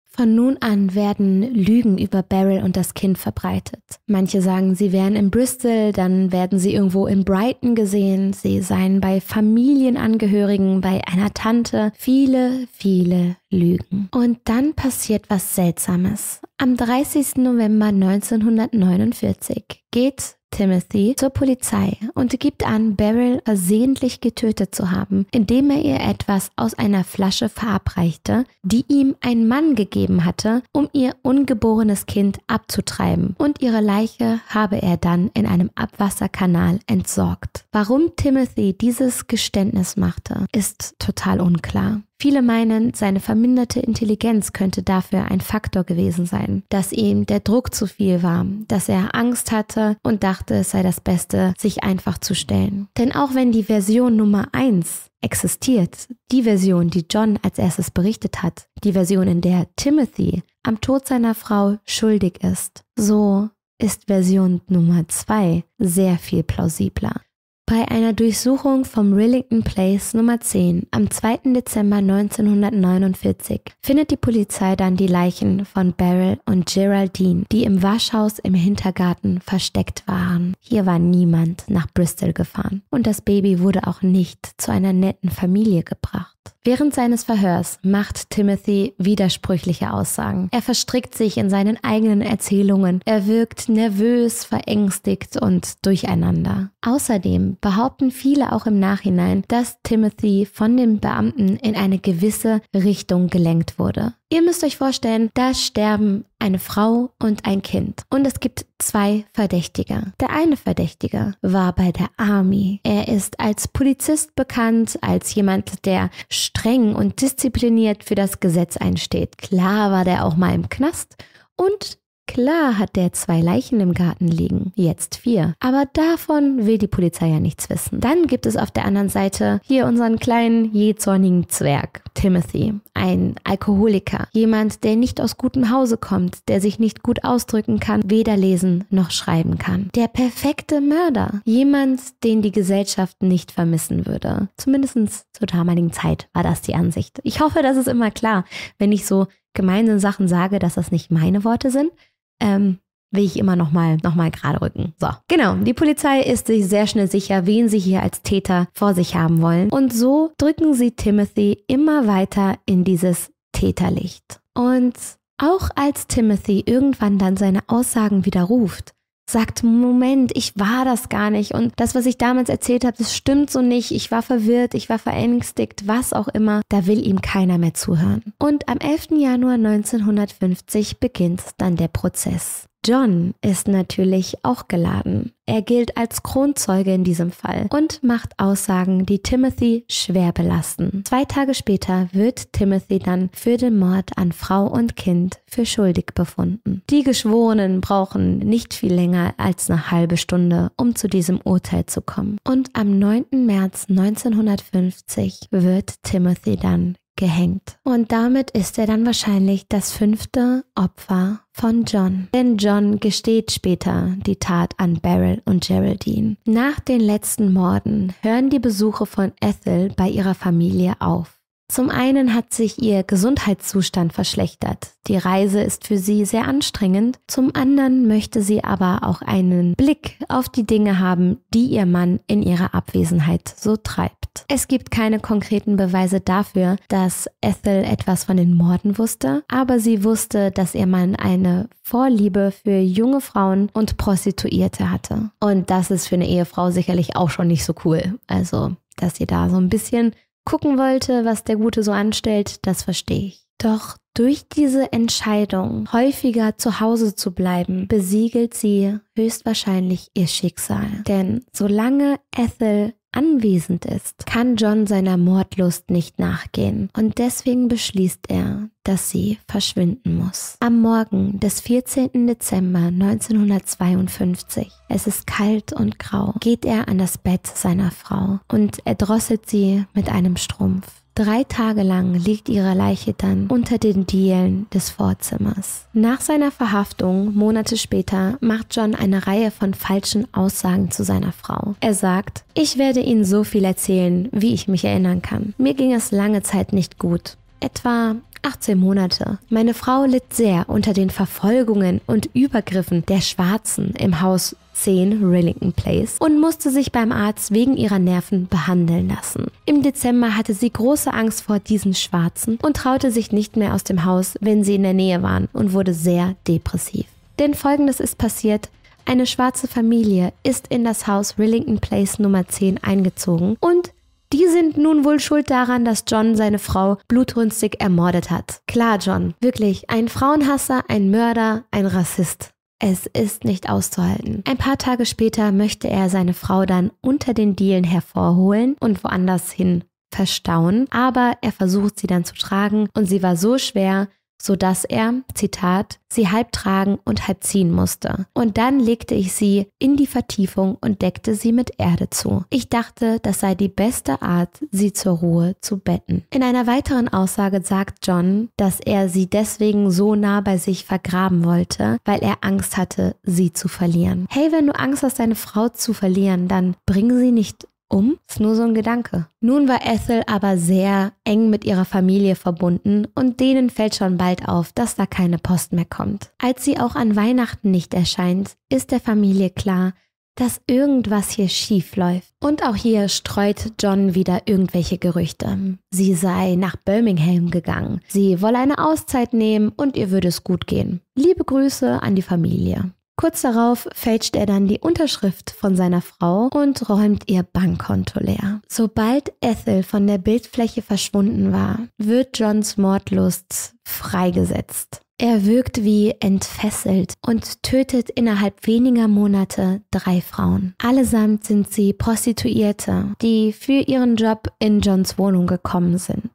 A: Von nun an werden Lügen über Beryl und das Kind verbreitet. Manche sagen, sie wären in Bristol, dann werden sie irgendwo in Brighton gesehen, sie seien bei Familienangehörigen, bei einer Tante. Viele, viele lügen. Und dann passiert was Seltsames. Am 30. November 1949 geht Timothy zur Polizei und gibt an, Beryl versehentlich getötet zu haben, indem er ihr etwas aus einer Flasche verabreichte, die ihm ein Mann gegeben hatte, um ihr ungeborenes Kind abzutreiben. Und ihre Leiche habe er dann in einem Abwasserkanal entsorgt. Warum Timothy dieses Geständnis machte, ist total unklar. Viele meinen, seine verminderte Intelligenz könnte dafür ein Faktor gewesen sein, dass ihm der Druck zu viel war, dass er Angst hatte und dachte, es sei das Beste, sich einfach zu stellen. Denn auch wenn die Version Nummer 1 existiert, die Version, die John als erstes berichtet hat, die Version, in der Timothy am Tod seiner Frau schuldig ist, so ist Version Nummer 2 sehr viel plausibler. Bei einer Durchsuchung vom Rillington Place Nummer 10 am 2. Dezember 1949 findet die Polizei dann die Leichen von Beryl und Geraldine, die im Waschhaus im Hintergarten versteckt waren. Hier war niemand nach Bristol gefahren und das Baby wurde auch nicht zu einer netten Familie gebracht. Während seines Verhörs macht Timothy widersprüchliche Aussagen. Er verstrickt sich in seinen eigenen Erzählungen. Er wirkt nervös, verängstigt und durcheinander. Außerdem behaupten viele auch im Nachhinein, dass Timothy von den Beamten in eine gewisse Richtung gelenkt wurde. Ihr müsst euch vorstellen, da sterben eine Frau und ein Kind. Und es gibt zwei Verdächtige. Der eine Verdächtige war bei der Army. Er ist als Polizist bekannt, als jemand, der streng und diszipliniert für das Gesetz einsteht. Klar war der auch mal im Knast. Und Klar hat der zwei Leichen im Garten liegen, jetzt vier. Aber davon will die Polizei ja nichts wissen. Dann gibt es auf der anderen Seite hier unseren kleinen, jähzornigen Zwerg, Timothy. Ein Alkoholiker. Jemand, der nicht aus gutem Hause kommt, der sich nicht gut ausdrücken kann, weder lesen noch schreiben kann. Der perfekte Mörder. Jemand, den die Gesellschaft nicht vermissen würde. Zumindest zur damaligen Zeit war das die Ansicht. Ich hoffe, das ist immer klar, wenn ich so gemeine Sachen sage, dass das nicht meine Worte sind ähm, will ich immer nochmal noch mal gerade rücken. So, genau. Die Polizei ist sich sehr schnell sicher, wen sie hier als Täter vor sich haben wollen. Und so drücken sie Timothy immer weiter in dieses Täterlicht. Und auch als Timothy irgendwann dann seine Aussagen widerruft, sagt, Moment, ich war das gar nicht. Und das, was ich damals erzählt habe, das stimmt so nicht. Ich war verwirrt, ich war verängstigt, was auch immer. Da will ihm keiner mehr zuhören. Und am 11. Januar 1950 beginnt dann der Prozess. John ist natürlich auch geladen. Er gilt als Kronzeuge in diesem Fall und macht Aussagen, die Timothy schwer belasten. Zwei Tage später wird Timothy dann für den Mord an Frau und Kind für schuldig befunden. Die Geschworenen brauchen nicht viel länger als eine halbe Stunde, um zu diesem Urteil zu kommen. Und am 9. März 1950 wird Timothy dann gehängt. Und damit ist er dann wahrscheinlich das fünfte Opfer von John. Denn John gesteht später die Tat an Beryl und Geraldine. Nach den letzten Morden hören die Besuche von Ethel bei ihrer Familie auf. Zum einen hat sich ihr Gesundheitszustand verschlechtert. Die Reise ist für sie sehr anstrengend. Zum anderen möchte sie aber auch einen Blick auf die Dinge haben, die ihr Mann in ihrer Abwesenheit so treibt. Es gibt keine konkreten Beweise dafür, dass Ethel etwas von den Morden wusste, aber sie wusste, dass ihr Mann eine Vorliebe für junge Frauen und Prostituierte hatte. Und das ist für eine Ehefrau sicherlich auch schon nicht so cool. Also dass sie da so ein bisschen gucken wollte, was der Gute so anstellt, das verstehe ich. Doch durch diese Entscheidung, häufiger zu Hause zu bleiben, besiegelt sie höchstwahrscheinlich ihr Schicksal. Denn solange Ethel anwesend ist, kann John seiner Mordlust nicht nachgehen und deswegen beschließt er, dass sie verschwinden muss. Am Morgen des 14. Dezember 1952, es ist kalt und grau, geht er an das Bett seiner Frau und erdrosselt sie mit einem Strumpf. Drei Tage lang liegt ihre Leiche dann unter den Dielen des Vorzimmers. Nach seiner Verhaftung, Monate später, macht John eine Reihe von falschen Aussagen zu seiner Frau. Er sagt, ich werde Ihnen so viel erzählen, wie ich mich erinnern kann. Mir ging es lange Zeit nicht gut. Etwa 18 Monate. Meine Frau litt sehr unter den Verfolgungen und Übergriffen der Schwarzen im Haus 10 Rillington Place und musste sich beim Arzt wegen ihrer Nerven behandeln lassen. Im Dezember hatte sie große Angst vor diesen Schwarzen und traute sich nicht mehr aus dem Haus, wenn sie in der Nähe waren und wurde sehr depressiv. Denn folgendes ist passiert, eine schwarze Familie ist in das Haus Rillington Place Nummer 10 eingezogen und die sind nun wohl schuld daran, dass John seine Frau blutrünstig ermordet hat. Klar, John, wirklich, ein Frauenhasser, ein Mörder, ein Rassist. Es ist nicht auszuhalten. Ein paar Tage später möchte er seine Frau dann unter den Dielen hervorholen und woanders hin verstauen, aber er versucht sie dann zu tragen und sie war so schwer, so dass er, Zitat, sie halb tragen und halb ziehen musste. Und dann legte ich sie in die Vertiefung und deckte sie mit Erde zu. Ich dachte, das sei die beste Art, sie zur Ruhe zu betten. In einer weiteren Aussage sagt John, dass er sie deswegen so nah bei sich vergraben wollte, weil er Angst hatte, sie zu verlieren. Hey, wenn du Angst hast, deine Frau zu verlieren, dann bring sie nicht um? Ist nur so ein Gedanke. Nun war Ethel aber sehr eng mit ihrer Familie verbunden und denen fällt schon bald auf, dass da keine Post mehr kommt. Als sie auch an Weihnachten nicht erscheint, ist der Familie klar, dass irgendwas hier schief läuft. Und auch hier streut John wieder irgendwelche Gerüchte. Sie sei nach Birmingham gegangen. Sie wolle eine Auszeit nehmen und ihr würde es gut gehen. Liebe Grüße an die Familie. Kurz darauf fälscht er dann die Unterschrift von seiner Frau und räumt ihr Bankkonto leer. Sobald Ethel von der Bildfläche verschwunden war, wird Johns Mordlust freigesetzt. Er wirkt wie entfesselt und tötet innerhalb weniger Monate drei Frauen. Allesamt sind sie Prostituierte, die für ihren Job in Johns Wohnung gekommen sind.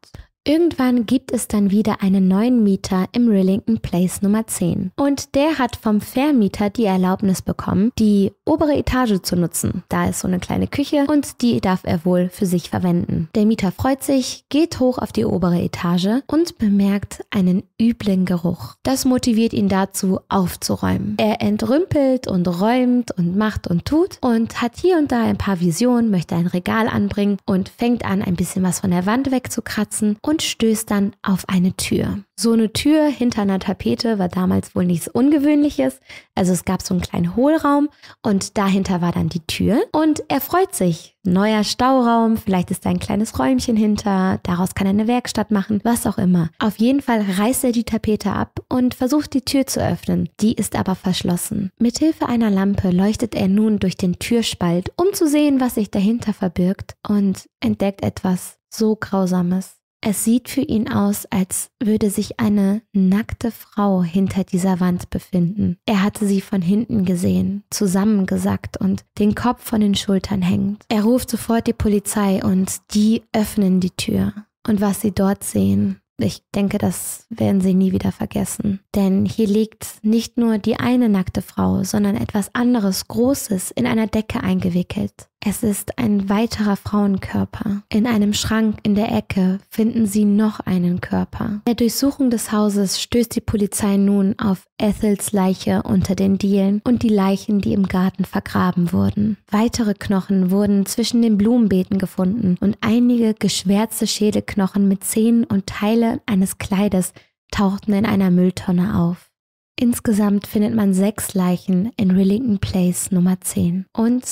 A: Irgendwann gibt es dann wieder einen neuen Mieter im Rillington Place Nummer 10. Und der hat vom Vermieter die Erlaubnis bekommen, die obere Etage zu nutzen. Da ist so eine kleine Küche und die darf er wohl für sich verwenden. Der Mieter freut sich, geht hoch auf die obere Etage und bemerkt einen üblen Geruch. Das motiviert ihn dazu, aufzuräumen. Er entrümpelt und räumt und macht und tut und hat hier und da ein paar Visionen, möchte ein Regal anbringen und fängt an, ein bisschen was von der Wand wegzukratzen. Und und stößt dann auf eine Tür. So eine Tür hinter einer Tapete war damals wohl nichts Ungewöhnliches. Also es gab so einen kleinen Hohlraum und dahinter war dann die Tür. Und er freut sich. Neuer Stauraum, vielleicht ist da ein kleines Räumchen hinter, daraus kann er eine Werkstatt machen, was auch immer. Auf jeden Fall reißt er die Tapete ab und versucht die Tür zu öffnen. Die ist aber verschlossen. Mithilfe einer Lampe leuchtet er nun durch den Türspalt, um zu sehen, was sich dahinter verbirgt und entdeckt etwas so Grausames. Es sieht für ihn aus, als würde sich eine nackte Frau hinter dieser Wand befinden. Er hatte sie von hinten gesehen, zusammengesackt und den Kopf von den Schultern hängend. Er ruft sofort die Polizei und die öffnen die Tür. Und was sie dort sehen, ich denke, das werden sie nie wieder vergessen. Denn hier liegt nicht nur die eine nackte Frau, sondern etwas anderes, Großes in einer Decke eingewickelt. Es ist ein weiterer Frauenkörper. In einem Schrank in der Ecke finden sie noch einen Körper. In der Durchsuchung des Hauses stößt die Polizei nun auf Ethels Leiche unter den Dielen und die Leichen, die im Garten vergraben wurden. Weitere Knochen wurden zwischen den Blumenbeeten gefunden und einige geschwärzte Schädelknochen mit Zähnen und Teile eines Kleides tauchten in einer Mülltonne auf. Insgesamt findet man sechs Leichen in Rillington Place Nummer 10. Und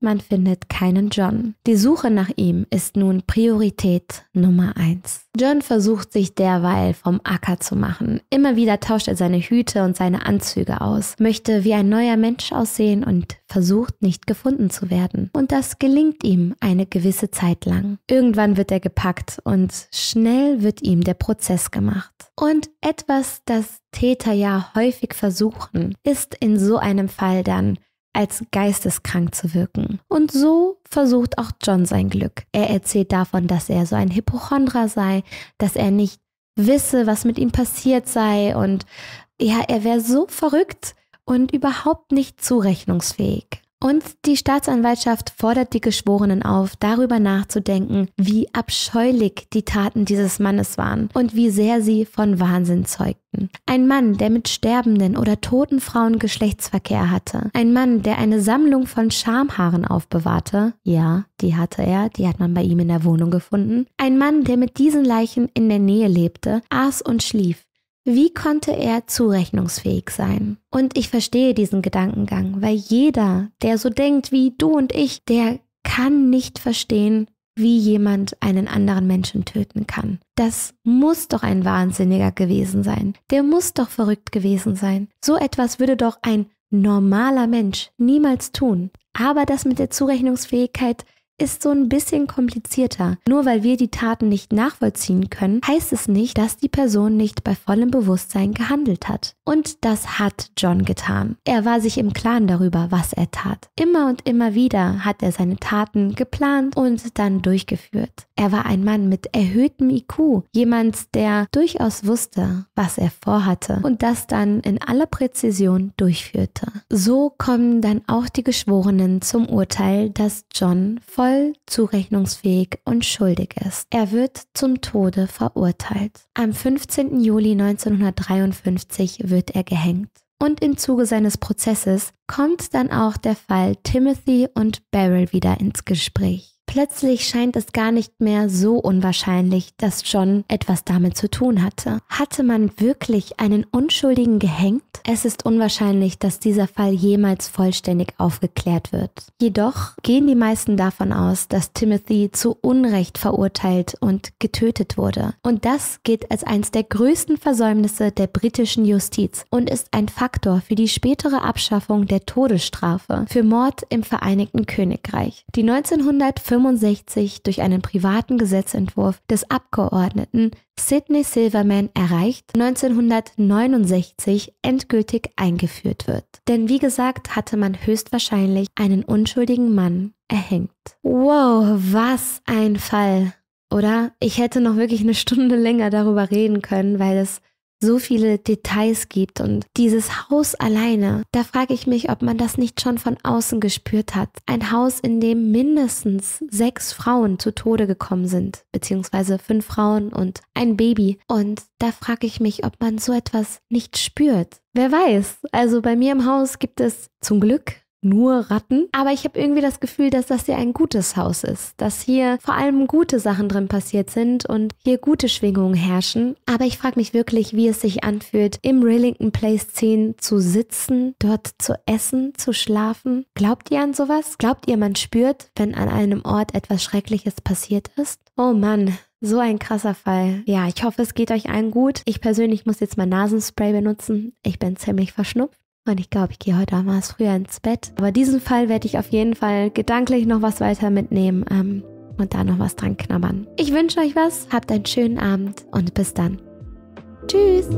A: man findet keinen John. Die Suche nach ihm ist nun Priorität Nummer eins. John versucht sich derweil vom Acker zu machen. Immer wieder tauscht er seine Hüte und seine Anzüge aus, möchte wie ein neuer Mensch aussehen und versucht nicht gefunden zu werden. Und das gelingt ihm eine gewisse Zeit lang. Irgendwann wird er gepackt und schnell wird ihm der Prozess gemacht. Und etwas, das Täter ja häufig versuchen, ist in so einem Fall dann als geisteskrank zu wirken. Und so versucht auch John sein Glück. Er erzählt davon, dass er so ein Hypochondra sei, dass er nicht wisse, was mit ihm passiert sei und ja, er wäre so verrückt und überhaupt nicht zurechnungsfähig. Und die Staatsanwaltschaft fordert die Geschworenen auf, darüber nachzudenken, wie abscheulich die Taten dieses Mannes waren und wie sehr sie von Wahnsinn zeugten. Ein Mann, der mit sterbenden oder toten Frauen Geschlechtsverkehr hatte. Ein Mann, der eine Sammlung von Schamhaaren aufbewahrte. Ja, die hatte er, die hat man bei ihm in der Wohnung gefunden. Ein Mann, der mit diesen Leichen in der Nähe lebte, aß und schlief. Wie konnte er zurechnungsfähig sein? Und ich verstehe diesen Gedankengang, weil jeder, der so denkt wie du und ich, der kann nicht verstehen, wie jemand einen anderen Menschen töten kann. Das muss doch ein Wahnsinniger gewesen sein. Der muss doch verrückt gewesen sein. So etwas würde doch ein normaler Mensch niemals tun. Aber das mit der Zurechnungsfähigkeit ist so ein bisschen komplizierter. Nur weil wir die Taten nicht nachvollziehen können, heißt es nicht, dass die Person nicht bei vollem Bewusstsein gehandelt hat. Und das hat John getan. Er war sich im Klaren darüber, was er tat. Immer und immer wieder hat er seine Taten geplant und dann durchgeführt. Er war ein Mann mit erhöhtem IQ, jemand, der durchaus wusste, was er vorhatte und das dann in aller Präzision durchführte. So kommen dann auch die Geschworenen zum Urteil, dass John voll voll zurechnungsfähig und schuldig ist. Er wird zum Tode verurteilt. Am 15. Juli 1953 wird er gehängt. Und im Zuge seines Prozesses kommt dann auch der Fall Timothy und Beryl wieder ins Gespräch. Plötzlich scheint es gar nicht mehr so unwahrscheinlich, dass John etwas damit zu tun hatte. Hatte man wirklich einen Unschuldigen gehängt? Es ist unwahrscheinlich, dass dieser Fall jemals vollständig aufgeklärt wird. Jedoch gehen die meisten davon aus, dass Timothy zu Unrecht verurteilt und getötet wurde. Und das gilt als eines der größten Versäumnisse der britischen Justiz und ist ein Faktor für die spätere Abschaffung der Todesstrafe für Mord im Vereinigten Königreich, die 1945 1965 durch einen privaten Gesetzentwurf des Abgeordneten Sidney Silverman erreicht, 1969 endgültig eingeführt wird. Denn wie gesagt, hatte man höchstwahrscheinlich einen unschuldigen Mann erhängt. Wow, was ein Fall, oder? Ich hätte noch wirklich eine Stunde länger darüber reden können, weil es so viele Details gibt und dieses Haus alleine, da frage ich mich, ob man das nicht schon von außen gespürt hat. Ein Haus, in dem mindestens sechs Frauen zu Tode gekommen sind, beziehungsweise fünf Frauen und ein Baby. Und da frage ich mich, ob man so etwas nicht spürt. Wer weiß, also bei mir im Haus gibt es zum Glück nur Ratten. Aber ich habe irgendwie das Gefühl, dass das hier ein gutes Haus ist, dass hier vor allem gute Sachen drin passiert sind und hier gute Schwingungen herrschen. Aber ich frage mich wirklich, wie es sich anfühlt, im Rillington Place 10 zu sitzen, dort zu essen, zu schlafen. Glaubt ihr an sowas? Glaubt ihr, man spürt, wenn an einem Ort etwas Schreckliches passiert ist? Oh Mann, so ein krasser Fall. Ja, ich hoffe, es geht euch allen gut. Ich persönlich muss jetzt mal Nasenspray benutzen. Ich bin ziemlich verschnupft. Und ich glaube, ich gehe heute auch mal früher ins Bett. Aber diesen Fall werde ich auf jeden Fall gedanklich noch was weiter mitnehmen ähm, und da noch was dran knabbern. Ich wünsche euch was, habt einen schönen Abend und bis dann. Tschüss!